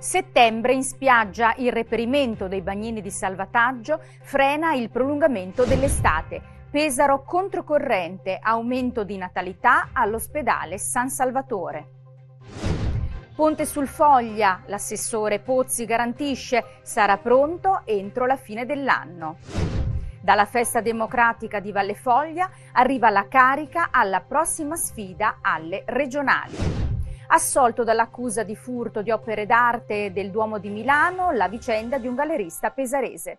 Settembre in spiaggia il reperimento dei bagnini di salvataggio frena il prolungamento dell'estate. Pesaro controcorrente, aumento di natalità all'ospedale San Salvatore. Ponte sul Foglia, l'assessore Pozzi garantisce, sarà pronto entro la fine dell'anno. Dalla festa democratica di Valle Foglia arriva la carica alla prossima sfida alle regionali assolto dall'accusa di furto di opere d'arte del Duomo di Milano la vicenda di un gallerista pesarese.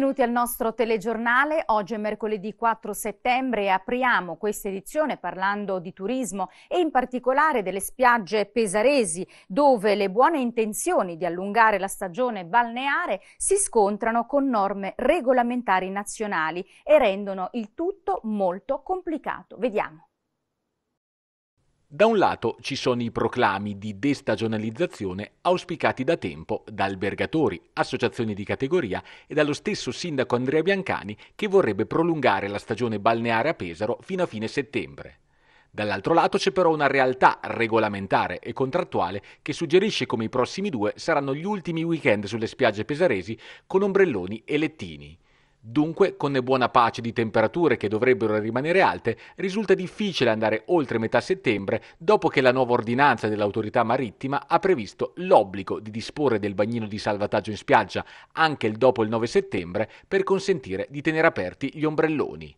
Benvenuti al nostro telegiornale. Oggi è mercoledì 4 settembre e apriamo questa edizione parlando di turismo e in particolare delle spiagge pesaresi, dove le buone intenzioni di allungare la stagione balneare si scontrano con norme regolamentari nazionali e rendono il tutto molto complicato. Vediamo. Da un lato ci sono i proclami di destagionalizzazione auspicati da tempo da albergatori, associazioni di categoria e dallo stesso sindaco Andrea Biancani che vorrebbe prolungare la stagione balneare a Pesaro fino a fine settembre. Dall'altro lato c'è però una realtà regolamentare e contrattuale che suggerisce come i prossimi due saranno gli ultimi weekend sulle spiagge pesaresi con ombrelloni e lettini. Dunque, con ne buona pace di temperature che dovrebbero rimanere alte, risulta difficile andare oltre metà settembre dopo che la nuova ordinanza dell'autorità marittima ha previsto l'obbligo di disporre del bagnino di salvataggio in spiaggia anche il dopo il 9 settembre per consentire di tenere aperti gli ombrelloni.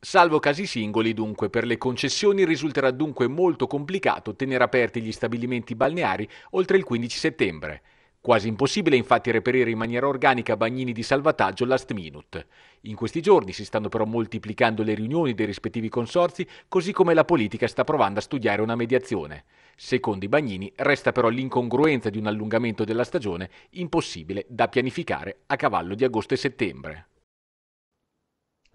Salvo casi singoli, dunque, per le concessioni risulterà dunque molto complicato tenere aperti gli stabilimenti balneari oltre il 15 settembre. Quasi impossibile infatti reperire in maniera organica bagnini di salvataggio last minute. In questi giorni si stanno però moltiplicando le riunioni dei rispettivi consorzi, così come la politica sta provando a studiare una mediazione. Secondo i bagnini resta però l'incongruenza di un allungamento della stagione impossibile da pianificare a cavallo di agosto e settembre.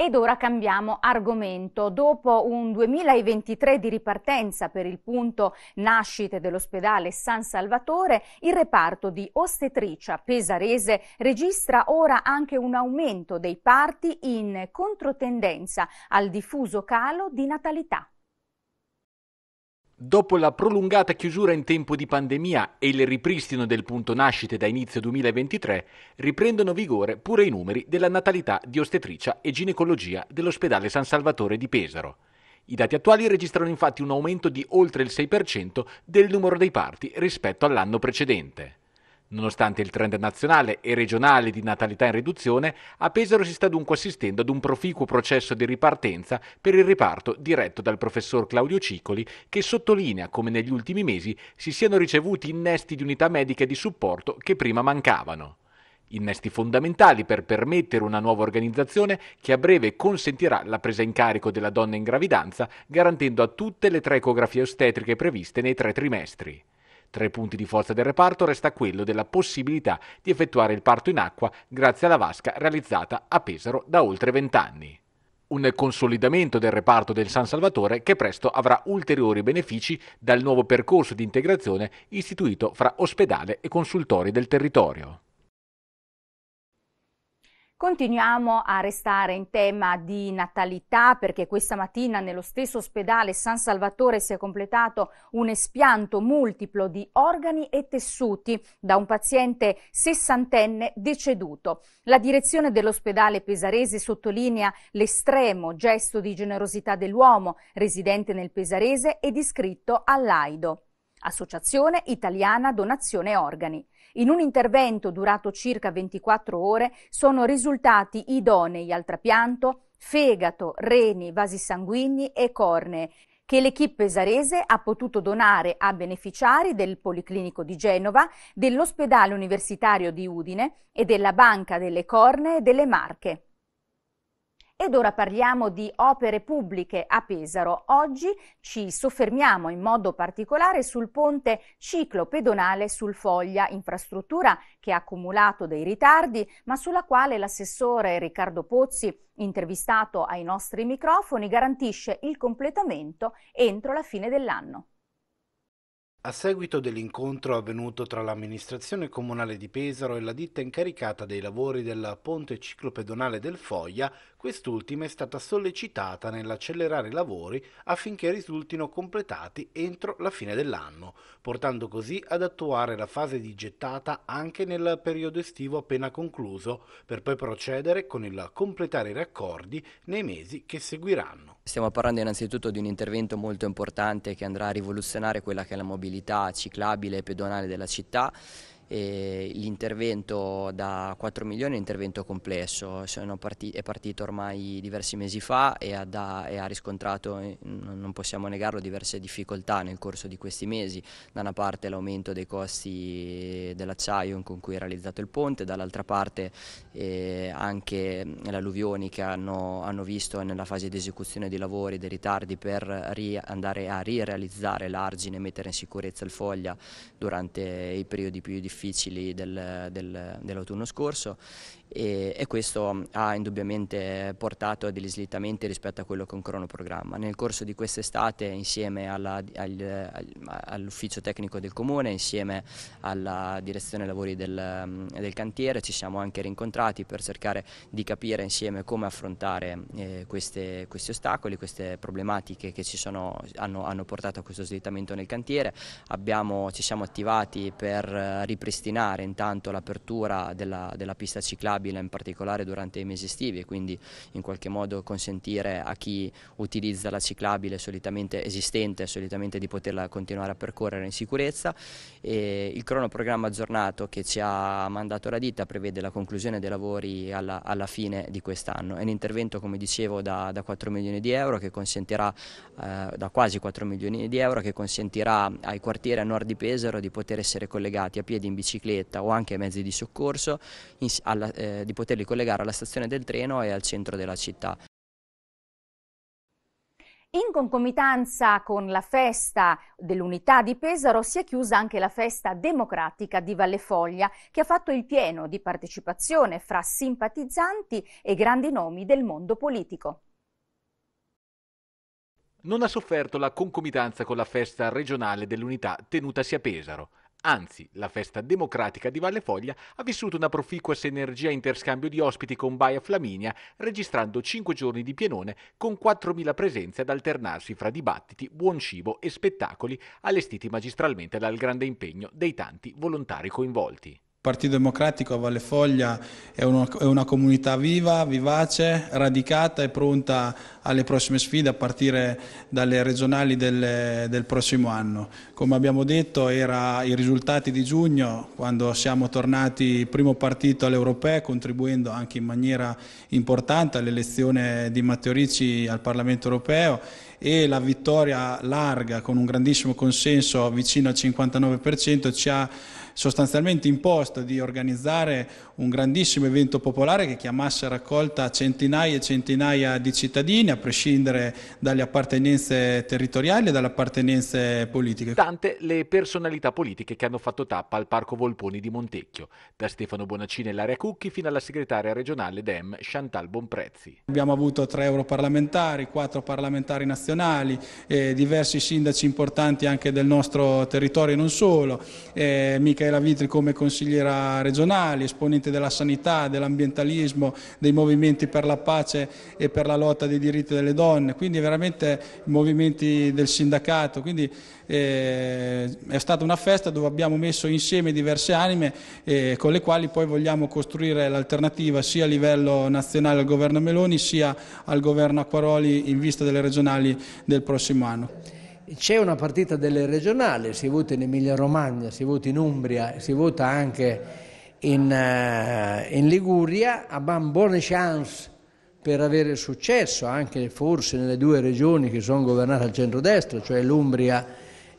Ed ora cambiamo argomento. Dopo un 2023 di ripartenza per il punto nascite dell'ospedale San Salvatore, il reparto di ostetricia pesarese registra ora anche un aumento dei parti in controtendenza al diffuso calo di natalità. Dopo la prolungata chiusura in tempo di pandemia e il ripristino del punto nascite da inizio 2023, riprendono vigore pure i numeri della natalità di ostetricia e ginecologia dell'ospedale San Salvatore di Pesaro. I dati attuali registrano infatti un aumento di oltre il 6% del numero dei parti rispetto all'anno precedente. Nonostante il trend nazionale e regionale di natalità in riduzione, a Pesaro si sta dunque assistendo ad un proficuo processo di ripartenza per il riparto diretto dal professor Claudio Cicoli, che sottolinea come negli ultimi mesi si siano ricevuti innesti di unità mediche di supporto che prima mancavano. Innesti fondamentali per permettere una nuova organizzazione che a breve consentirà la presa in carico della donna in gravidanza, garantendo a tutte le tre ecografie ostetriche previste nei tre trimestri. Tre punti di forza del reparto resta quello della possibilità di effettuare il parto in acqua grazie alla vasca realizzata a Pesaro da oltre vent'anni un consolidamento del reparto del San Salvatore che presto avrà ulteriori benefici dal nuovo percorso di integrazione istituito fra ospedale e consultori del territorio. Continuiamo a restare in tema di natalità perché questa mattina nello stesso ospedale San Salvatore si è completato un espianto multiplo di organi e tessuti da un paziente sessantenne deceduto. La direzione dell'ospedale pesarese sottolinea l'estremo gesto di generosità dell'uomo residente nel pesarese ed iscritto all'AIDO, Associazione Italiana Donazione Organi. In un intervento durato circa 24 ore sono risultati idonei al trapianto fegato, reni, vasi sanguigni e cornee che l'equipe pesarese ha potuto donare a beneficiari del Policlinico di Genova, dell'Ospedale Universitario di Udine e della Banca delle Cornee delle Marche. Ed ora parliamo di opere pubbliche a Pesaro. Oggi ci soffermiamo in modo particolare sul ponte ciclo pedonale sul Foglia, infrastruttura che ha accumulato dei ritardi, ma sulla quale l'assessore Riccardo Pozzi, intervistato ai nostri microfoni, garantisce il completamento entro la fine dell'anno. A seguito dell'incontro avvenuto tra l'amministrazione comunale di Pesaro e la ditta incaricata dei lavori del ponte ciclopedonale del Foglia, quest'ultima è stata sollecitata nell'accelerare i lavori affinché risultino completati entro la fine dell'anno, portando così ad attuare la fase di gettata anche nel periodo estivo appena concluso, per poi procedere con il completare i raccordi nei mesi che seguiranno. Stiamo parlando innanzitutto di un intervento molto importante che andrà a rivoluzionare quella che è la mobilità mobilità ciclabile e pedonale della città e l'intervento da 4 milioni è un intervento complesso, parti è partito ormai diversi mesi fa e ha, da, e ha, riscontrato, non possiamo negarlo, diverse difficoltà nel corso di questi mesi, da una parte l'aumento dei costi dell'acciaio con cui è realizzato il ponte, dall'altra parte eh, anche le alluvioni che hanno, hanno, visto nella fase di esecuzione dei lavori dei ritardi per andare a rirealizzare l'argine e mettere in sicurezza il foglia durante i periodi più difficili difficili del, del, dell'autunno scorso e, e, questo ha indubbiamente portato a degli slittamenti rispetto a quello che è un cronoprogramma. Nel corso di quest'estate insieme all'ufficio tecnico del comune, insieme alla direzione lavori del, mm, del, cantiere ci siamo anche rincontrati per cercare di capire insieme come affrontare eh, queste, questi ostacoli, queste problematiche che sono, hanno, hanno, portato a questo slittamento nel cantiere. Abbiamo, ci siamo attivati per eh, ripristinare intanto l'apertura della, della pista ciclabile stabile in particolare durante i mesi estivi e quindi in qualche modo consentire a chi utilizza la ciclabile solitamente esistente solitamente di poterla continuare a percorrere in sicurezza e il cronoprogramma aggiornato che ci ha mandato la ditta prevede la conclusione dei lavori alla, alla fine di quest'anno è un intervento come dicevo da, da 4 milioni di euro che consentirà eh, da quasi 4 milioni di euro che consentirà ai quartieri a nord di Pesaro di poter essere collegati a piedi in bicicletta o anche ai mezzi di soccorso in, alla, eh, eh, di poterli collegare alla stazione del treno e al centro della città. In concomitanza con la festa dell'unità di Pesaro si è chiusa anche la festa democratica di Vallefoglia che ha fatto il pieno di partecipazione fra simpatizzanti e grandi nomi del mondo politico. Non ha sofferto la concomitanza con la festa regionale dell'unità tenutasi a Pesaro. Anzi, la festa democratica di Valle Foglia ha vissuto una proficua sinergia interscambio di ospiti con Baia Flaminia, registrando 5 giorni di pienone con 4.000 presenze ad alternarsi fra dibattiti, buon cibo e spettacoli allestiti magistralmente dal grande impegno dei tanti volontari coinvolti. Il Partito Democratico a Valle Foglia è una, è una, comunità viva, vivace, radicata e pronta alle prossime sfide a partire dalle regionali del, del prossimo anno. Come abbiamo detto, era i risultati di giugno, quando siamo tornati primo partito all'Europea, contribuendo anche in maniera importante all'elezione di Matteo Ricci al Parlamento Europeo e la vittoria larga con un grandissimo consenso vicino al 59% ci ha sostanzialmente imposto di organizzare un grandissimo evento popolare che chiamasse a raccolta centinaia e centinaia di cittadini, a prescindere dalle appartenenze territoriali e dalle appartenenze politiche. Tante le personalità politiche che hanno fatto tappa al Parco Volponi di Montecchio, da Stefano Bonaccini e Laria Cucchi fino alla segretaria regionale DEM Chantal Bonprezzi. Abbiamo avuto tre europarlamentari, quattro parlamentari nazionali, eh, diversi sindaci importanti anche del nostro territorio e non solo, eh, Michele la Vitri come consigliera regionale, esponente della sanità, dell'ambientalismo, dei movimenti per la pace e per la lotta dei diritti delle donne, quindi veramente movimenti del sindacato. Quindi eh, è stata una festa dove abbiamo messo insieme diverse anime eh, con le quali poi vogliamo costruire l'alternativa sia a livello nazionale al governo Meloni sia al governo Acquaroli in vista delle regionali del prossimo anno c'è una partita delle regionali, si vota in Emilia Romagna, si vota in Umbria, si vota anche in, uh, in Liguria, abbiamo buone chance per avere successo anche forse nelle due regioni che sono governate al centro-destra, cioè l'Umbria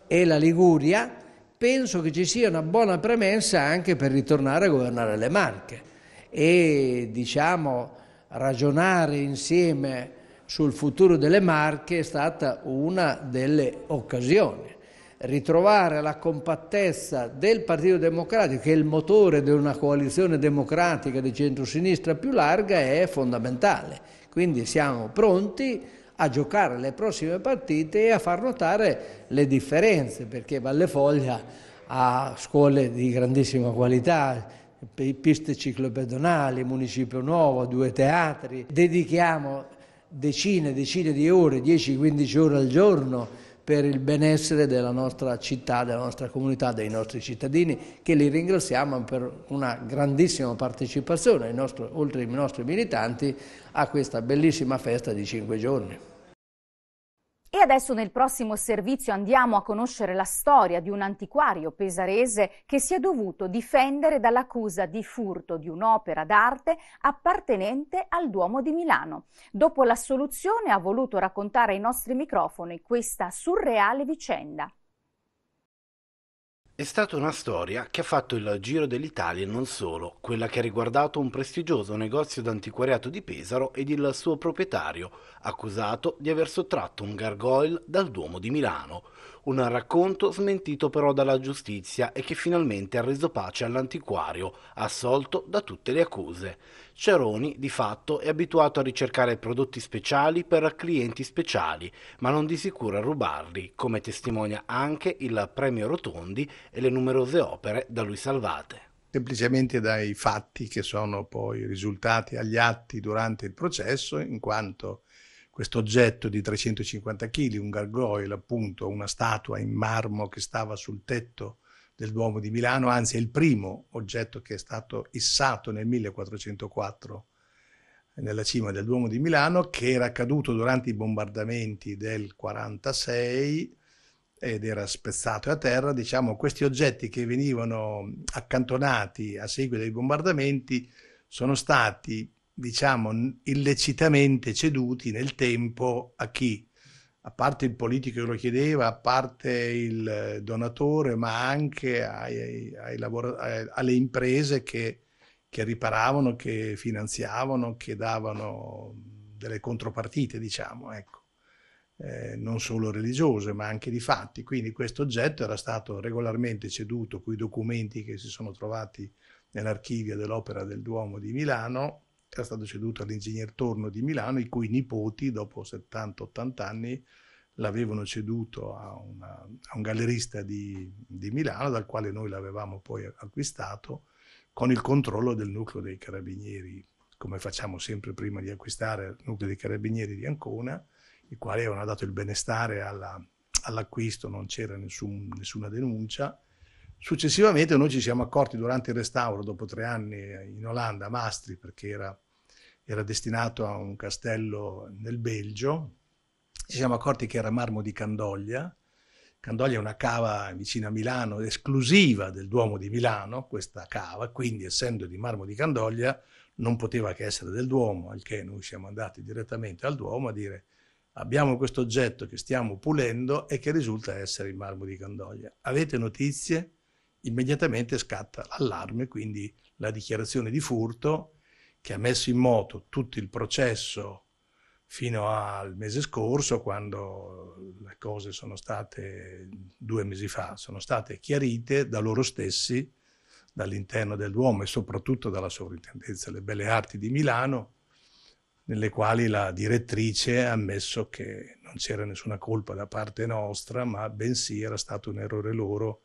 e la Liguria, penso che ci sia una buona premessa anche per ritornare a governare le Marche e diciamo ragionare insieme sul futuro delle Marche è stata una delle occasioni. Ritrovare la compattezza del Partito Democratico, che è il motore di una coalizione democratica di centrosinistra più larga, è fondamentale. Quindi siamo pronti a giocare le prossime partite e a far notare le differenze, perché Vallefoglia ha scuole di grandissima qualità, piste ciclopedonali, municipio nuovo, due teatri. Dedichiamo decine e decine di ore, 10-15 ore al giorno per il benessere della nostra città, della nostra comunità, dei nostri cittadini, che li ringraziamo per una grandissima partecipazione, nostro, oltre ai nostri militanti, a questa bellissima festa di 5 giorni. E adesso nel prossimo servizio andiamo a conoscere la storia di un antiquario pesarese che si è dovuto difendere dall'accusa di furto di un'opera d'arte appartenente al Duomo di Milano. Dopo l'assoluzione ha voluto raccontare ai nostri microfoni questa surreale vicenda. È stata una storia che ha fatto il giro dell'Italia e non solo, quella che ha riguardato un prestigioso negozio d'antiquariato di Pesaro ed il suo proprietario, accusato di aver sottratto un gargoyle dal Duomo di Milano. Un racconto smentito però dalla giustizia e che finalmente ha reso pace all'antiquario, assolto da tutte le accuse. Ceroni, di fatto, è abituato a ricercare prodotti speciali per clienti speciali, ma non di sicuro a rubarli, come testimonia anche il premio Rotondi e le numerose opere da lui salvate semplicemente dai fatti che sono poi risultati agli atti durante il processo, in quanto questo oggetto di 350 kg, un gargoyle appunto, una statua in marmo che stava sul tetto del Duomo di Milano, anzi è il primo oggetto che è stato issato nel 1404 eh, nella cima del Duomo di Milano, che era caduto durante i bombardamenti del 1946 ed era spezzato a terra, diciamo, questi oggetti che venivano accantonati a seguito dei bombardamenti sono stati diciamo, illecitamente ceduti nel tempo a chi? A parte il politico che lo chiedeva, a parte il eh, donatore, ma anche ai, ai alle imprese che, che riparavano, che finanziavano, che davano delle contropartite, diciamo, ecco. Eh, non solo religiose ma anche di fatti. Quindi questo oggetto era stato regolarmente ceduto con i documenti che si sono trovati nell'archivio dell'Opera del Duomo di Milano era stato ceduto all'ingegner Torno di Milano, i cui nipoti, dopo 70-80 anni, l'avevano ceduto a, una, a un gallerista di, di, Milano, dal quale noi l'avevamo poi acquistato, con il controllo del nucleo dei carabinieri, come facciamo sempre prima di acquistare il nucleo dei carabinieri di Ancona, i quali avevano dato il benestare alla, all'acquisto, non c'era nessun, nessuna denuncia, Successivamente noi ci siamo accorti durante il restauro, dopo tre anni eh, in Olanda, a Mastri, perché era, era destinato a un castello nel Belgio, ci siamo accorti che era marmo di Candoglia. Candoglia è una cava vicina a Milano, esclusiva del Duomo di Milano, questa cava, quindi essendo di marmo di Candoglia non poteva che essere del Duomo, al che noi siamo andati direttamente al Duomo a dire abbiamo questo oggetto che stiamo pulendo e che risulta essere il marmo di Candoglia. Avete notizie? immediatamente scatta l'allarme, quindi la dichiarazione di furto che ha messo in moto tutto il processo fino al mese scorso, quando le cose sono state, due mesi fa, sono state chiarite da loro stessi, dall'interno del Duomo e soprattutto dalla Sovrintendenza delle Belle Arti di Milano, nelle quali la direttrice ha ammesso che non c'era nessuna colpa da parte nostra, ma bensì era stato un errore loro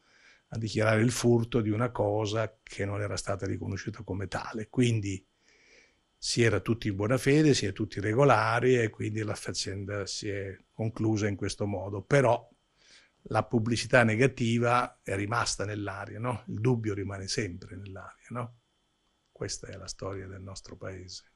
a dichiarare il furto di una cosa che non era stata riconosciuta come tale. Quindi si era tutti in buona fede, si è tutti regolari e quindi la faccenda si è conclusa in questo modo. Però la pubblicità negativa è rimasta nell'aria, no? il dubbio rimane sempre nell'aria. No? Questa è la storia del nostro paese.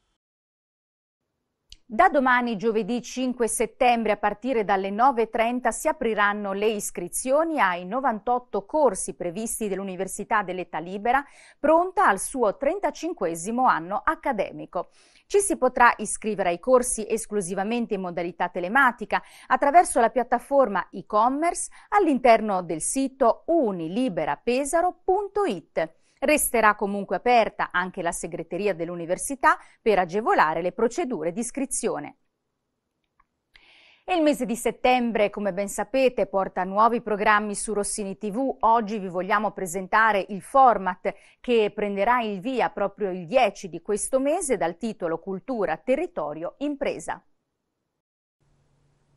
Da domani giovedì 5 settembre a partire dalle 9.30 si apriranno le iscrizioni ai 98 corsi previsti dell'Università dell'Età Libera pronta al suo 35 anno accademico. Ci si potrà iscrivere ai corsi esclusivamente in modalità telematica attraverso la piattaforma e-commerce all'interno del sito uniliberapesaro.it. Resterà comunque aperta anche la segreteria dell'università per agevolare le procedure di iscrizione. E il mese di settembre, come ben sapete, porta nuovi programmi su Rossini TV. Oggi vi vogliamo presentare il format che prenderà il via proprio il 10 di questo mese dal titolo Cultura, Territorio, Impresa.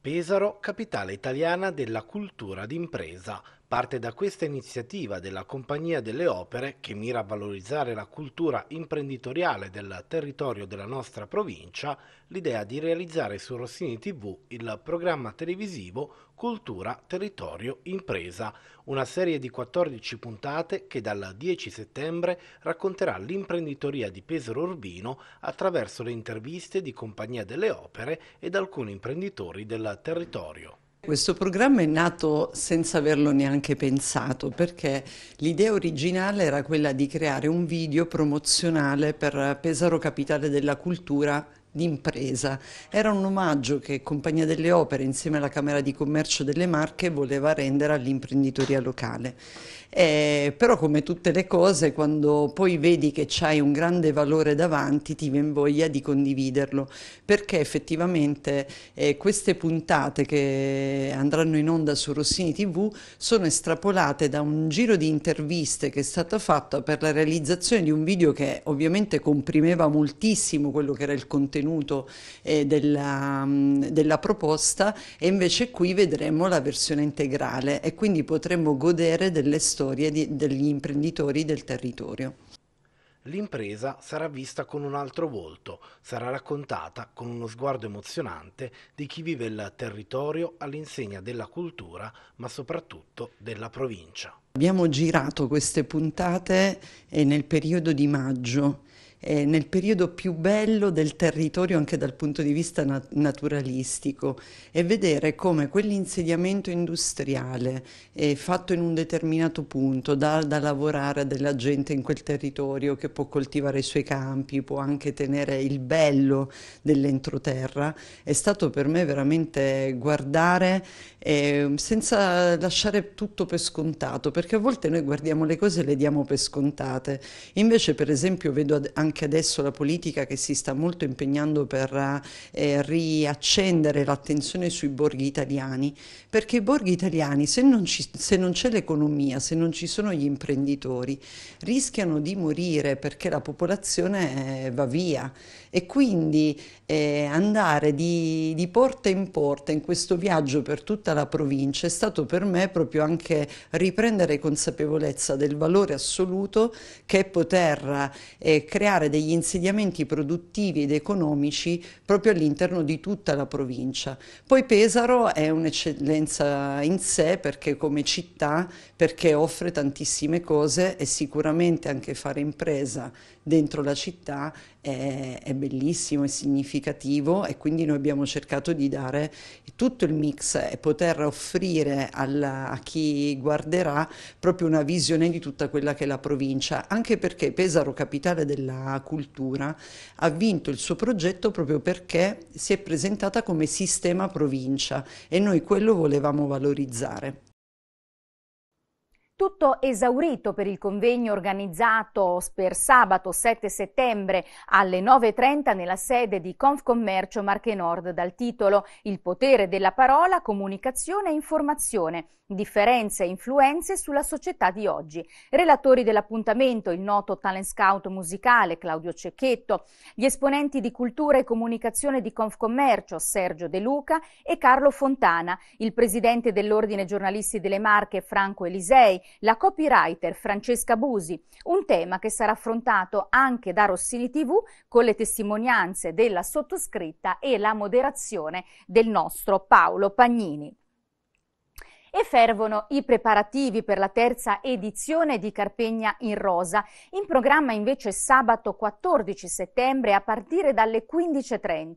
Pesaro, capitale italiana della cultura d'impresa. Parte da questa iniziativa della Compagnia delle Opere che mira a valorizzare la cultura imprenditoriale del territorio della nostra provincia, l'idea di realizzare su Rossini TV il programma televisivo Cultura, Territorio, Impresa, una serie di 14 puntate che dal 10 settembre racconterà l'imprenditoria di Pesaro Urbino attraverso le interviste di Compagnia delle Opere ed alcuni imprenditori del territorio. Questo programma è nato senza averlo neanche pensato perché l'idea originale era quella di creare un video promozionale per Pesaro Capitale della Cultura d'impresa. Era un omaggio che Compagnia delle Opere insieme alla Camera di Commercio delle Marche voleva rendere all'imprenditoria locale. Eh, però come tutte le cose quando poi vedi che c'hai un grande valore davanti ti viene voglia di condividerlo perché effettivamente eh, queste puntate che andranno in onda su Rossini TV sono estrapolate da un giro di interviste che è stato fatto per la realizzazione di un video che ovviamente comprimeva moltissimo quello che era il contenuto contenuto eh, della, mm, della, proposta e invece qui vedremo la versione integrale e quindi potremo godere delle storie di, degli imprenditori del territorio. L'impresa sarà vista con un altro volto, sarà raccontata con uno sguardo emozionante di chi vive il territorio all'insegna della cultura, ma soprattutto della provincia. Abbiamo girato queste puntate eh, nel periodo di maggio eh, nel periodo più bello del territorio anche dal punto di vista nat naturalistico e vedere come quell'insediamento industriale eh, fatto in un determinato punto dà da lavorare della gente in quel territorio che può coltivare i suoi campi, può anche tenere il bello dell'entroterra, è stato per me veramente guardare eh, senza lasciare tutto per scontato, perché a volte noi guardiamo le cose e le diamo per scontate. Invece per esempio vedo anche anche adesso la politica che si sta molto impegnando per eh, riaccendere l'attenzione sui borghi italiani, perché i borghi italiani se non, ci, se non c'è l'economia, se non ci sono gli imprenditori, rischiano di morire perché la popolazione eh, va via e quindi eh, andare di, di porta in porta in questo viaggio per tutta la provincia è stato per me proprio anche riprendere consapevolezza del valore assoluto che è poter eh, creare creare degli insediamenti produttivi ed economici proprio all'interno di tutta la provincia. Poi Pesaro è un'eccellenza in sé perché come città, perché offre tantissime cose e sicuramente anche fare impresa dentro la città è, è bellissimo, è significativo e quindi noi abbiamo cercato di dare tutto il mix e poter offrire alla, a chi guarderà proprio una visione di tutta quella che è la provincia, anche perché Pesaro, capitale della cultura, ha vinto il suo progetto proprio perché si è presentata come sistema provincia e noi quello volevamo valorizzare. Tutto esaurito per il convegno organizzato per sabato 7 settembre alle 9.30 nella sede di Confcommercio Marche Nord dal titolo Il potere della parola, comunicazione e informazione Differenze e influenze sulla società di oggi. Relatori dell'appuntamento, il noto talent scout musicale Claudio Cecchetto, gli esponenti di cultura e comunicazione di Confcommercio Sergio De Luca e Carlo Fontana, il presidente dell'Ordine Giornalisti delle Marche Franco Elisei, la copywriter Francesca Busi, un tema che sarà affrontato anche da Rossini TV con le testimonianze della sottoscritta e la moderazione del nostro Paolo Pagnini. E fervono i preparativi per la terza edizione di Carpegna in Rosa. In programma invece sabato 14 settembre a partire dalle 15.30.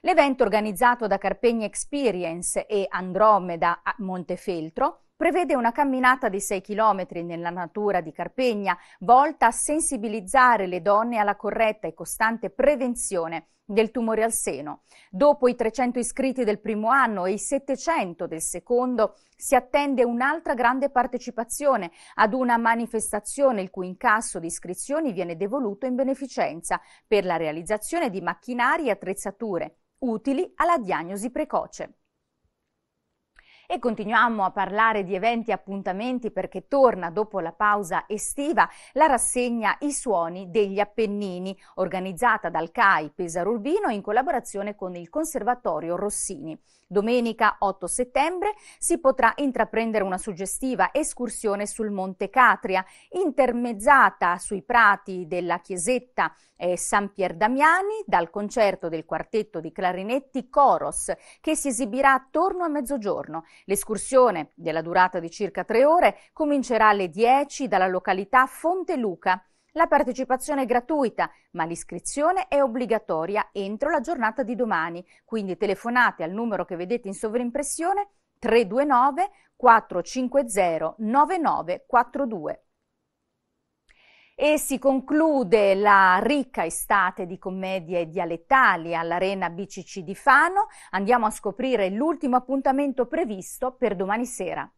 L'evento organizzato da Carpegna Experience e Andromeda a Montefeltro prevede una camminata di 6 km nella natura di Carpegna, volta a sensibilizzare le donne alla corretta e costante prevenzione del tumore al seno. Dopo i 300 iscritti del primo anno e i 700 del secondo, si attende un'altra grande partecipazione ad una manifestazione il cui incasso di iscrizioni viene devoluto in beneficenza per la realizzazione di macchinari e attrezzature utili alla diagnosi precoce. E continuiamo a parlare di eventi e appuntamenti perché torna dopo la pausa estiva la rassegna I suoni degli Appennini, organizzata dal CAI Pesaro Urbino in collaborazione con il Conservatorio Rossini. Domenica 8 settembre si potrà intraprendere una suggestiva escursione sul Monte Catria, intermezzata sui prati della chiesetta eh, San Pier Damiani dal concerto del quartetto di clarinetti Coros, che si esibirà attorno a mezzogiorno. L'escursione, della durata di circa tre ore, comincerà alle 10 dalla località Fonte Luca. La partecipazione è gratuita, ma l'iscrizione è obbligatoria entro la giornata di domani, quindi telefonate al numero che vedete in sovrimpressione 329 450 9942. E si conclude la ricca estate di commedie dialettali all'Arena BCC di Fano. Andiamo a scoprire l'ultimo appuntamento previsto per domani sera.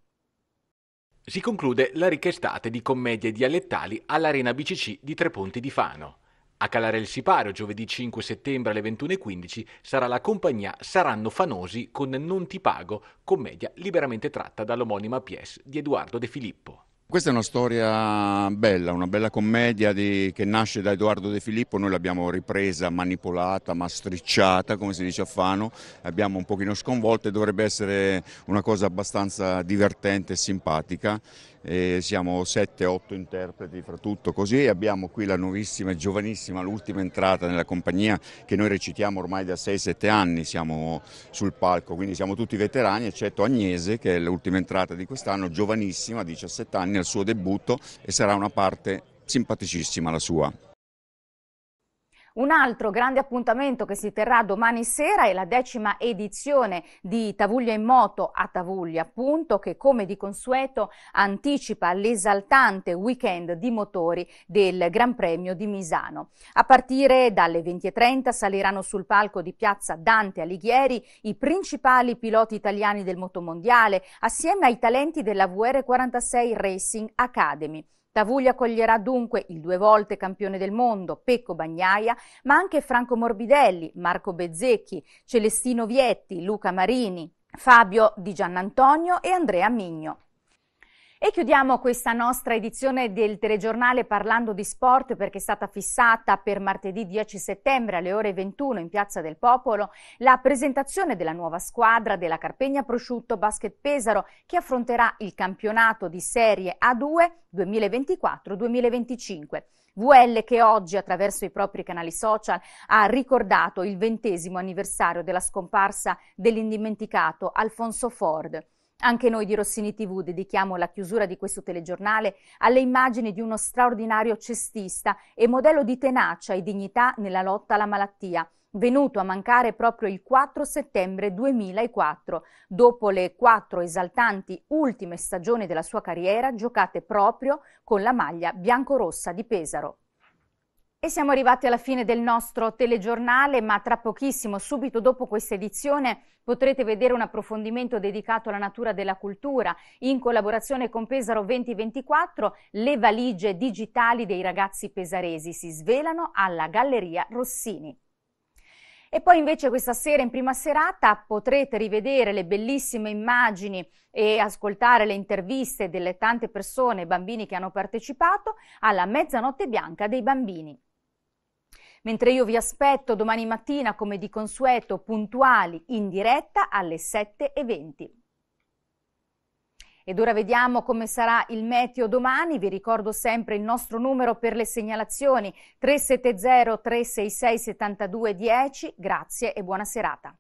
Si conclude la ricca estate di commedie dialettali all'Arena BCC di Tre Ponti di Fano. A calare il sipario giovedì 5 settembre alle 21.15 sarà la compagnia Saranno Fanosi con Non ti pago, commedia liberamente tratta dall'omonima pièce di Edoardo De Filippo. Questa è una storia bella, una bella commedia di, che nasce da Edoardo De Filippo, noi l'abbiamo ripresa, manipolata, mastricciata, come si dice a Fano, l'abbiamo un pochino sconvolta e dovrebbe essere una cosa abbastanza divertente e simpatica eh, siamo 7-8 interpreti fra tutto così e abbiamo qui la nuovissima e giovanissima, l'ultima entrata nella compagnia che noi recitiamo ormai da 6-7 anni, siamo sul palco, quindi siamo tutti veterani eccetto Agnese che è l'ultima entrata di quest'anno, giovanissima, 17 anni, al suo debutto e sarà una parte simpaticissima la sua. Un altro grande appuntamento che si terrà domani sera è la decima edizione di Tavuglia in Moto a Tavuglia, appunto, che come di consueto anticipa l'esaltante weekend di motori del Gran Premio di Misano. A partire dalle 20.30 saliranno sul palco di piazza Dante Alighieri i principali piloti italiani del motomondiale, assieme ai talenti della VR46 Racing Academy. Tavuglia accoglierà dunque il due volte campione del mondo Pecco Bagnaia, ma anche Franco Morbidelli, Marco Bezzecchi, Celestino Vietti, Luca Marini, Fabio Di Giannantonio e Andrea Migno. E chiudiamo questa nostra edizione del telegiornale parlando di sport perché è stata fissata per martedì 10 settembre alle ore 21 in Piazza del Popolo la presentazione della nuova squadra della Carpegna Prosciutto Basket Pesaro che affronterà il campionato di Serie A2 2024-2025. VL che oggi attraverso i propri canali social ha ricordato il ventesimo anniversario della scomparsa dell'indimenticato Alfonso Ford. Anche noi di Rossini TV dedichiamo la chiusura di questo telegiornale alle immagini di uno straordinario cestista e modello di tenacia e dignità nella lotta alla malattia venuto a mancare proprio il 4 settembre 2004, dopo le quattro esaltanti ultime stagioni della sua carriera giocate proprio con la maglia biancorossa di Pesaro. E siamo arrivati alla fine del nostro telegiornale, ma tra pochissimo, subito dopo questa edizione, potrete vedere un approfondimento dedicato alla natura della cultura in collaborazione con Pesaro 2024, le valigie digitali dei ragazzi pesaresi si svelano alla Galleria Rossini. E poi invece questa sera in prima serata potrete rivedere le bellissime immagini e ascoltare le interviste delle tante persone e bambini che hanno partecipato alla Mezzanotte Bianca dei Bambini. Mentre io vi aspetto domani mattina, come di consueto, puntuali in diretta alle 7.20. Ed ora vediamo come sarà il meteo domani. Vi ricordo sempre il nostro numero per le segnalazioni 370 366 7210. Grazie e buona serata.